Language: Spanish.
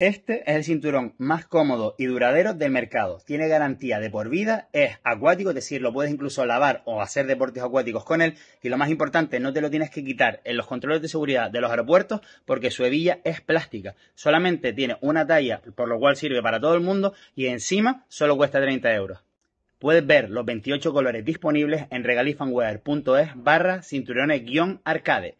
Este es el cinturón más cómodo y duradero del mercado. Tiene garantía de por vida, es acuático, es decir, lo puedes incluso lavar o hacer deportes acuáticos con él. Y lo más importante, no te lo tienes que quitar en los controles de seguridad de los aeropuertos porque su hebilla es plástica. Solamente tiene una talla, por lo cual sirve para todo el mundo y encima solo cuesta 30 euros. Puedes ver los 28 colores disponibles en regalifanwear.es barra cinturones-arcade.